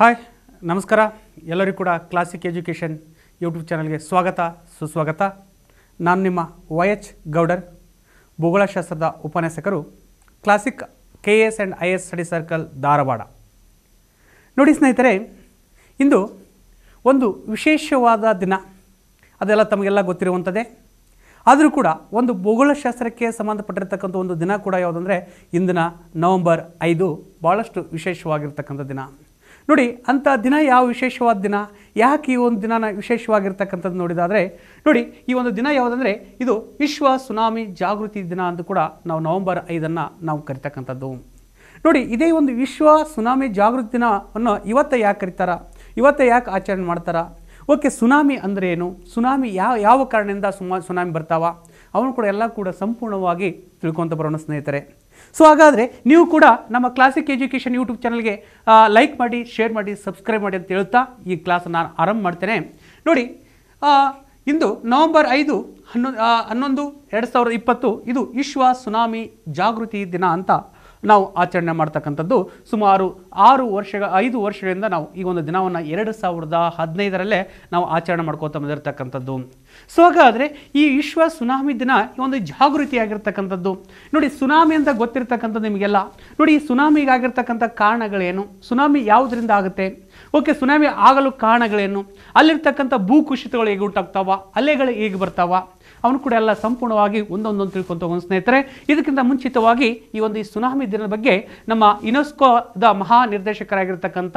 hi ನಮಸ್ಕಾರ ಎಲ್ಲರಿಗೂ ಕೂಡ ಕ್ಲಾಸಿಕ್ ಎಜುಕೇಷನ್ ಯೂಟ್ಯೂಬ್ ಚಾನಲ್ಗೆ ಸ್ವಾಗತ ಸುಸ್ವಾಗತ ನಾನು ನಿಮ್ಮ ವೈ ಎಚ್ ಗೌಡರ್ ಭೂಗೋಳಶಾಸ್ತ್ರದ ಉಪನ್ಯಾಸಕರು Classic K S and I S study circle Dharwad ನೋಡಿ ಸ್ನೇಹಿತರೆ ಇಂದು ಒಂದು ವಿಶೇಷವಾದ ದಿನ ಅದೆಲ್ಲ ತಮಗೆಲ್ಲ ಗೊತ್ತಿರುವಂಥದ್ದೇ ಆದರೂ ಕೂಡ ಒಂದು ಭೂಗೋಳಶಾಸ್ತ್ರಕ್ಕೆ ಸಂಬಂಧಪಟ್ಟಿರತಕ್ಕಂಥ ಒಂದು ದಿನ ಕೂಡ ಯಾವುದಂದರೆ ಇಂದಿನ ನವಂಬರ್ ಐದು ಭಾಳಷ್ಟು ವಿಶೇಷವಾಗಿರ್ತಕ್ಕಂಥ ದಿನ ನೋಡಿ ಅಂಥ ದಿನ ಯಾವ ವಿಶೇಷವಾದ ದಿನ ಯಾಕೆ ಈ ಒಂದು ದಿನ ವಿಶೇಷವಾಗಿರ್ತಕ್ಕಂಥದ್ದು ನೋಡಿದಾದರೆ ನೋಡಿ ಈ ಒಂದು ದಿನ ಯಾವುದಂದರೆ ಇದು ವಿಶ್ವ ಸುನಾಮಿ ಜಾಗೃತಿ ದಿನ ಅಂತ ಕೂಡ ನಾವು ನವಂಬರ್ ಐದನ್ನು ನಾವು ಕರಿತಕ್ಕಂಥದ್ದು ನೋಡಿ ಇದೇ ಒಂದು ವಿಶ್ವ ಸುನಾಮಿ ಜಾಗೃತಿ ದಿನವನ್ನು ಇವತ್ತು ಯಾಕೆ ಕರೀತಾರ ಇವತ್ತು ಯಾಕೆ ಆಚರಣೆ ಮಾಡ್ತಾರ ಓಕೆ ಸುನಾಮಿ ಅಂದರೆ ಏನು ಸುನಾಮಿ ಯಾವ ಯಾವ ಕಾರಣದಿಂದ ಸುಮಾ ಸುನಾಮಿ ಬರ್ತಾವ ಅವನು ಕೂಡ ಎಲ್ಲ ಕೂಡ ಸಂಪೂರ್ಣವಾಗಿ ತಿಳ್ಕೊತ ಬರೋಣ ಸ್ನೇಹಿತರೆ ಸೊ ಹಾಗಾದರೆ ನೀವು ಕೂಡ ನಮ್ಮ ಕ್ಲಾಸಿಕ್ ಎಜುಕೇಷನ್ ಯೂಟ್ಯೂಬ್ ಚಾನಲ್ಗೆ ಲೈಕ್ ಮಾಡಿ ಶೇರ್ ಮಾಡಿ ಸಬ್ಸ್ಕ್ರೈಬ್ ಮಾಡಿ ಅಂತ ಹೇಳ್ತಾ ಈ ಕ್ಲಾಸನ್ನು ನಾನು ಆರಂಭ ಮಾಡ್ತೇನೆ ನೋಡಿ ಇಂದು ನವಂಬರ್ ಐದು ಹನ್ನೊಂದು ಹನ್ನೊಂದು ಎರಡು ಸಾವಿರದ ಇಪ್ಪತ್ತು ಇದು ವಿಶ್ವ ಸುನಾಮಿ ಜಾಗೃತಿ ದಿನ ಅಂತ ನಾವು ಆಚರಣೆ ಮಾಡ್ತಕ್ಕಂಥದ್ದು ಸುಮಾರು ಆರು ವರ್ಷ ಐದು ವರ್ಷಗಳಿಂದ ನಾವು ಈ ಒಂದು ದಿನವನ್ನು ಎರಡು ಸಾವಿರದ ಹದಿನೈದರಲ್ಲೇ ನಾವು ಆಚರಣೆ ಮಾಡ್ಕೋತಾ ಬಂದಿರತಕ್ಕಂಥದ್ದು ಸೊ ಹಾಗಾದರೆ ಈ ವಿಶ್ವ ಸುನಾಮಿ ದಿನ ಈ ಒಂದು ಜಾಗೃತಿಯಾಗಿರ್ತಕ್ಕಂಥದ್ದು ನೋಡಿ ಸುನಾಮಿ ಅಂತ ಗೊತ್ತಿರ್ತಕ್ಕಂಥದ್ದು ನಿಮಗೆಲ್ಲ ನೋಡಿ ಈ ಸುನಾಮಿಗಾಗಿರ್ತಕ್ಕಂಥ ಕಾರಣಗಳೇನು ಸುನಾಮಿ ಯಾವುದರಿಂದ ಆಗುತ್ತೆ ಓಕೆ ಸುನಾಮಿ ಆಗಲು ಕಾರಣಗಳೇನು ಅಲ್ಲಿರ್ತಕ್ಕಂಥ ಭೂಕುಸಿತಗಳು ಹೇಗೆ ಉಂಟಾಗ್ತಾವ ಅಲೆಗಳು ಹೇಗೆ ಬರ್ತಾವ ಅವನು ಕೂಡ ಎಲ್ಲ ಸಂಪೂರ್ಣವಾಗಿ ಒಂದೊಂದೊಂದು ತಿಳ್ಕೊಂತ ಹೋಗೋಣ ಸ್ನೇಹಿತರೆ ಇದಕ್ಕಿಂತ ಮುಂಚಿತವಾಗಿ ಈ ಒಂದು ಈ ಸುನಾಮಿ ದಿನದ ಬಗ್ಗೆ ನಮ್ಮ ಯುನೆಸ್ಕೋದ ಮಹಾ ನಿರ್ದೇಶಕರಾಗಿರ್ತಕ್ಕಂಥ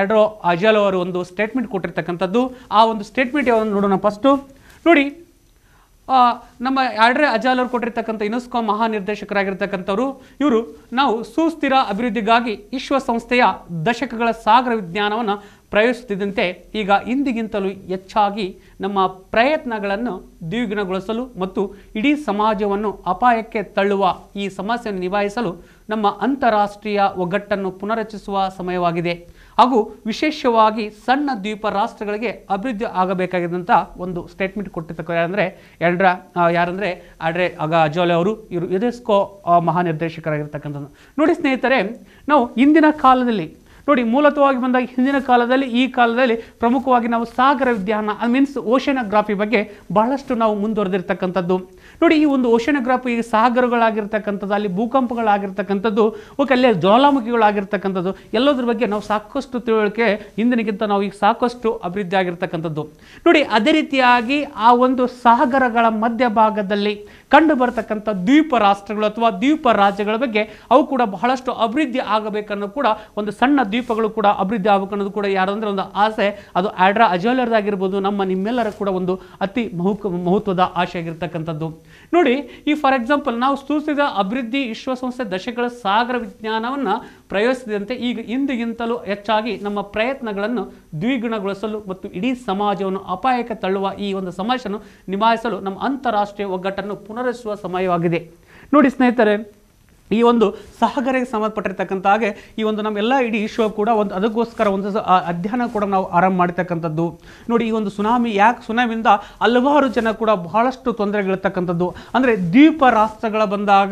ಎರಡೋ ಅಜಲ್ ಅವರು ಒಂದು ಸ್ಟೇಟ್ಮೆಂಟ್ ಕೊಟ್ಟಿರ್ತಕ್ಕಂಥದ್ದು ಆ ಒಂದು ಸ್ಟೇಟ್ಮೆಂಟ್ ಯಾವ ನೋಡೋಣ ಫಸ್ಟು ನೋಡಿ ನಮ್ಮ ಆಡ್ರೆ ಅಜಾಲ್ ಅವರು ಕೊಟ್ಟಿರ್ತಕ್ಕಂಥ ಯುನೆಸ್ಕೋ ಮಹಾನಿರ್ದೇಶಕರಾಗಿರ್ತಕ್ಕಂಥವ್ರು ಇವರು ನಾವು ಸುಸ್ಥಿರ ಅಭಿವೃದ್ಧಿಗಾಗಿ ವಿಶ್ವಸಂಸ್ಥೆಯ ದಶಕಗಳ ಸಾಗರ ವಿಜ್ಞಾನವನ್ನು ಪ್ರಯೋಗಿಸುತ್ತಿದ್ದಂತೆ ಈಗ ಇಂದಿಗಿಂತಲೂ ಹೆಚ್ಚಾಗಿ ನಮ್ಮ ಪ್ರಯತ್ನಗಳನ್ನು ದ್ವಿಗುಣಗೊಳಿಸಲು ಮತ್ತು ಇಡೀ ಸಮಾಜವನ್ನು ಅಪಾಯಕ್ಕೆ ತಳ್ಳುವ ಈ ಸಮಸ್ಯೆಯನ್ನು ನಿಭಾಯಿಸಲು ನಮ್ಮ ಅಂತಾರಾಷ್ಟ್ರೀಯ ಒಗ್ಗಟ್ಟನ್ನು ಪುನರಚಿಸುವ ಸಮಯವಾಗಿದೆ ಹಾಗೂ ವಿಶೇಷವಾಗಿ ಸಣ್ಣ ದ್ವೀಪ ರಾಷ್ಟ್ರಗಳಿಗೆ ಅಭಿವೃದ್ಧಿ ಆಗಬೇಕಾಗಿದ್ದಂಥ ಒಂದು ಸ್ಟೇಟ್ಮೆಂಟ್ ಕೊಟ್ಟಿರ್ತಕ್ಕ ಯಾರಂದರೆ ಎರಡರ ಯಾರಂದರೆ ಆಡ್ರೆ ಆಗ ಅಜೋಲೆ ಅವರು ಇವರು ಯುನೆಸ್ಕೋ ಮಹಾನಿರ್ದೇಶಕರಾಗಿರ್ತಕ್ಕಂಥದ್ದು ನೋಡಿ ಸ್ನೇಹಿತರೆ ನಾವು ಇಂದಿನ ಕಾಲದಲ್ಲಿ ನೋಡಿ ಮೂಲತವಾಗಿ ಬಂದಾಗ ಹಿಂದಿನ ಕಾಲದಲ್ಲಿ ಈ ಕಾಲದಲ್ಲಿ ಪ್ರಮುಖವಾಗಿ ನಾವು ಸಾಗರ ವಿಜ್ಞಾನ ಐ ಮೀನ್ಸ್ ಓಷನಗ್ರಾಫಿ ಬಗ್ಗೆ ಬಹಳಷ್ಟು ನಾವು ಮುಂದುವರೆದಿರ್ತಕ್ಕಂಥದ್ದು ನೋಡಿ ಈ ಒಂದು ಓಷನಗ್ರಾಫಿ ಸಾಗರಗಳಾಗಿರ್ತಕ್ಕಂಥದ್ದು ಅಲ್ಲಿ ಭೂಕಂಪಗಳಾಗಿರ್ತಕ್ಕಂಥದ್ದು ಓಕೆ ಅಲ್ಲಿ ಜ್ವಾಲಾಮುಖಿಗಳಾಗಿರ್ತಕ್ಕಂಥದ್ದು ಎಲ್ಲದ್ರ ಬಗ್ಗೆ ನಾವು ಸಾಕಷ್ಟು ತಿಳುವಳಿಕೆ ಹಿಂದಿನಗಿಂತ ನಾವು ಈಗ ಸಾಕಷ್ಟು ಅಭಿವೃದ್ಧಿ ಆಗಿರ್ತಕ್ಕಂಥದ್ದು ನೋಡಿ ಅದೇ ರೀತಿಯಾಗಿ ಆ ಒಂದು ಸಾಗರಗಳ ಮಧ್ಯಭಾಗದಲ್ಲಿ ಕಂಡು ಬರತಕ್ಕಂಥ ದ್ವೀಪ ರಾಷ್ಟ್ರಗಳು ಅಥವಾ ದ್ವೀಪ ರಾಜ್ಯಗಳ ಬಗ್ಗೆ ಅವು ಕೂಡ ಬಹಳಷ್ಟು ಅಭಿವೃದ್ಧಿ ಆಗಬೇಕನ್ನೋ ಕೂಡ ಒಂದು ಸಣ್ಣ ದ್ವೀಪಗಳು ಕೂಡ ಅಭಿವೃದ್ಧಿ ಆಗಬೇಕನ್ನೋದು ಕೂಡ ಯಾರಂದ್ರೆ ಒಂದು ಆಸೆ ಅದು ಆಡ್ರಾ ಆಗಿರ್ಬೋದು ನಮ್ಮ ನಿಮ್ಮೆಲ್ಲರ ಕೂಡ ಒಂದು ಅತಿ ಮಹು ಮಹತ್ವದ ಆಶೆ ಆಗಿರ್ತಕ್ಕಂಥದ್ದು ನೋಡಿ ಈ ಫಾರ್ ಎಕ್ಸಾಂಪಲ್ ನಾವು ಸೂಚಿಸಿದ ಅಭಿವೃದ್ಧಿ ವಿಶ್ವಸಂಸ್ಥೆ ದಶಕಗಳ ಸಾಗರ ವಿಜ್ಞಾನವನ್ನು ಪ್ರಯೋಜಿಸಿದಂತೆ ಈಗ ಇಂದಿಗಿಂತಲೂ ಹೆಚ್ಚಾಗಿ ನಮ್ಮ ಪ್ರಯತ್ನಗಳನ್ನು ದ್ವಿಗುಣಗೊಳಿಸಲು ಮತ್ತು ಇಡೀ ಸಮಾಜವನ್ನು ಅಪಾಯಕ್ಕೆ ತಳ್ಳುವ ಈ ಒಂದು ಸಮಸ್ಯೆಯನ್ನು ನಿಭಾಯಿಸಲು ನಮ್ಮ ಅಂತಾರಾಷ್ಟ್ರೀಯ ಒಗ್ಗಟ್ಟನ್ನು ಪುನರ್ಸುವ ಸಮಯವಾಗಿದೆ ನೋಡಿ ಸ್ನೇಹಿತರೆ ಈ ಒಂದು ಸಾಗರಕ್ಕೆ ಸಂಬಂಧಪಟ್ಟಿರ್ತಕ್ಕಂಥ ಹಾಗೆ ಈ ಒಂದು ನಮ್ಮೆಲ್ಲ ಇಡೀ ಶೋ ಕೂಡ ಒಂದು ಅದಕ್ಕೋಸ್ಕರ ಒಂದು ಅಧ್ಯಯನ ಕೂಡ ನಾವು ಆರಂಭ ಮಾಡಿರ್ತಕ್ಕಂಥದ್ದು ನೋಡಿ ಈ ಒಂದು ಸುನಾಮಿ ಯಾಕೆ ಸುನಾಮಿಯಿಂದ ಹಲವಾರು ಜನ ಕೂಡ ಬಹಳಷ್ಟು ತೊಂದರೆಗಳಿರ್ತಕ್ಕಂಥದ್ದು ಅಂದರೆ ದ್ವೀಪ ರಾಷ್ಟ್ರಗಳ ಬಂದಾಗ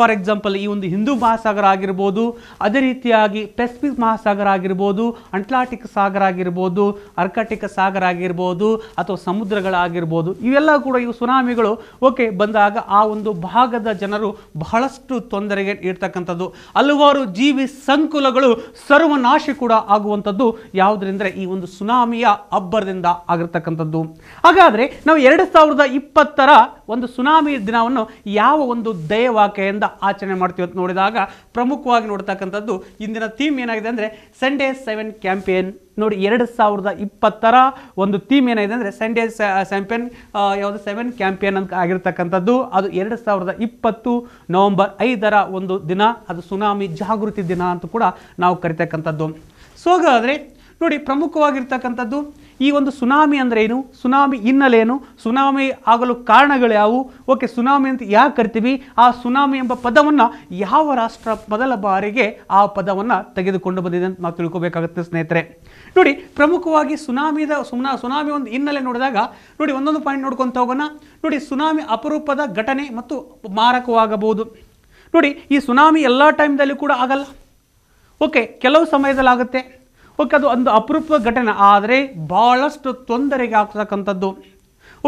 ಫಾರ್ ಎಕ್ಸಾಂಪಲ್ ಈ ಒಂದು ಹಿಂದೂ ಮಹಾಸಾಗರ ಆಗಿರ್ಬೋದು ಅದೇ ರೀತಿಯಾಗಿ ಪೆಸಿಫಿಕ್ ಮಹಾಸಾಗರ ಆಗಿರ್ಬೋದು ಅಂಟ್ಲಾಂಟಿಕ್ ಸಾಗರ ಆಗಿರ್ಬೋದು ಅರ್ಕಾಟಿಕ್ ಸಾಗರ ಆಗಿರ್ಬೋದು ಅಥವಾ ಸಮುದ್ರಗಳಾಗಿರ್ಬೋದು ಇವೆಲ್ಲ ಕೂಡ ಈ ಸುನಾಮಿಗಳು ಓಕೆ ಬಂದಾಗ ಆ ಒಂದು ಭಾಗದ ಜನರು ಬಹಳಷ್ಟು ತೊಂದರೆ ಟಾರ್ಗೆಟ್ ಇಡ್ತಕ್ಕಂಥದ್ದು ಹಲವಾರು ಜೀವಿ ಸಂಕುಲಗಳು ಸರ್ವನಾಶ ಕೂಡ ಆಗುವಂಥದ್ದು ಯಾವುದರಿಂದ ಈ ಒಂದು ಸುನಾಮಿಯ ಅಬ್ಬರದಿಂದ ಆಗಿರ್ತಕ್ಕಂಥದ್ದು ಹಾಗಾದರೆ ನಾವು ಎರಡು ಸಾವಿರದ ಇಪ್ಪತ್ತರ ಒಂದು ಸುನಾಮಿ ದಿನವನ್ನು ಯಾವ ಒಂದು ದಯವಾಕೆಯಿಂದ ಆಚರಣೆ ಮಾಡ್ತೀವಿ ಅಂತ ನೋಡಿದಾಗ ಪ್ರಮುಖವಾಗಿ ನೋಡ್ತಕ್ಕಂಥದ್ದು ಇಂದಿನ ಥೀಮ್ ಏನಾಗಿದೆ ಅಂದರೆ ಸಂಡೇ ಸೆವೆನ್ ಕ್ಯಾಂಪೇನ್ ನೋಡಿ ಎರಡು ಸಾವಿರದ ಇಪ್ಪತ್ತರ ಒಂದು ಥೀಮ್ ಏನಿದೆ ಅಂದರೆ ಸಂಡೇ ಚಾಂಪಿಯನ್ ಯಾವುದು ಸೆವೆನ್ ಕ್ಯಾಂಪಿಯನ್ ಅಂತ ಆಗಿರ್ತಕ್ಕಂಥದ್ದು ಅದು ಎರಡು ಸಾವಿರದ ಇಪ್ಪತ್ತು ನವಂಬರ್ ಐದರ ಒಂದು ದಿನ ಅದು ಸುನಾಮಿ ಜಾಗೃತಿ ದಿನ ಅಂತ ಕೂಡ ನಾವು ಕರಿತಕ್ಕಂಥದ್ದು ಸೊ ಹಾಗಾದರೆ ನೋಡಿ ಪ್ರಮುಖವಾಗಿರ್ತಕ್ಕಂಥದ್ದು ಈ ಒಂದು ಸುನಾಮಿ ಅಂದರೆ ಏನು ಸುನಾಮಿ ಏನು ಸುನಾಮಿ ಆಗಲು ಕಾರಣಗಳು ಯಾವುವು ಓಕೆ ಸುನಾಮಿ ಅಂತ ಯಾಕೆ ಕರಿತೀವಿ ಆ ಸುನಾಮಿ ಎಂಬ ಪದವನ್ನು ಯಾವ ರಾಷ್ಟ್ರ ಮೊದಲ ಬಾರಿಗೆ ಆ ಪದವನ್ನು ತೆಗೆದುಕೊಂಡು ಬಂದಿದೆ ಅಂತ ನಾವು ತಿಳ್ಕೊಬೇಕಾಗುತ್ತೆ ಸ್ನೇಹಿತರೆ ನೋಡಿ ಪ್ರಮುಖವಾಗಿ ಸುನಾಮಿದ ಸುನಾ ಸುನಾಮಿ ಒಂದು ಹಿನ್ನೆಲೆ ನೋಡಿದಾಗ ನೋಡಿ ಒಂದೊಂದು ಪಾಯಿಂಟ್ ನೋಡ್ಕೊತ ಹೋಗೋಣ ನೋಡಿ ಸುನಾಮಿ ಅಪರೂಪದ ಘಟನೆ ಮತ್ತು ಮಾರಕವಾಗಬಹುದು ನೋಡಿ ಈ ಸುನಾಮಿ ಎಲ್ಲ ಟೈಮ್ದಲ್ಲಿ ಕೂಡ ಆಗಲ್ಲ ಓಕೆ ಕೆಲವು ಸಮಯದಲ್ಲಿ ಆಗುತ್ತೆ ಓಕೆ ಅದು ಒಂದು ಅಪರೂಪ ಘಟನೆ ಆದರೆ ಬಹಳಷ್ಟು ತೊಂದರೆಗೆ ಆಗ್ತಕ್ಕಂಥದ್ದು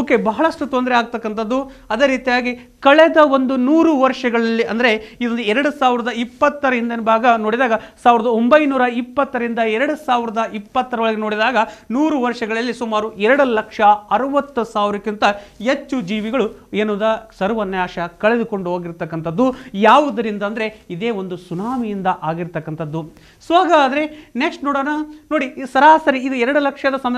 ಓಕೆ ಬಹಳಷ್ಟು ತೊಂದರೆ ಆಗ್ತಕ್ಕಂಥದ್ದು ಅದೇ ರೀತಿಯಾಗಿ ಕಳೆದ ಒಂದು ನೂರು ವರ್ಷಗಳಲ್ಲಿ ಅಂದರೆ ಇದು ಎರಡು ಸಾವಿರದ ಇಪ್ಪತ್ತರ ಭಾಗ ನೋಡಿದಾಗ ಸಾವಿರದ ಒಂಬೈನೂರ ಇಪ್ಪತ್ತರಿಂದ ಎರಡು ಸಾವಿರದ ಇಪ್ಪತ್ತರೊಳಗೆ ನೋಡಿದಾಗ ನೂರು ವರ್ಷಗಳಲ್ಲಿ ಸುಮಾರು ಎರಡು ಲಕ್ಷ ಅರವತ್ತು ಸಾವಿರಕ್ಕಿಂತ ಹೆಚ್ಚು ಜೀವಿಗಳು ಏನದ ಸರ್ವನಾಶ ಕಳೆದುಕೊಂಡು ಹೋಗಿರ್ತಕ್ಕಂಥದ್ದು ಯಾವುದರಿಂದ ಅಂದರೆ ಇದೇ ಒಂದು ಸುನಾಮಿಯಿಂದ ಆಗಿರ್ತಕ್ಕಂಥದ್ದು ಸೊ ಹಾಗಾದರೆ ನೆಕ್ಸ್ಟ್ ನೋಡೋಣ ನೋಡಿ ಸರಾಸರಿ ಇದು ಎರಡು ಲಕ್ಷದ ಸಮ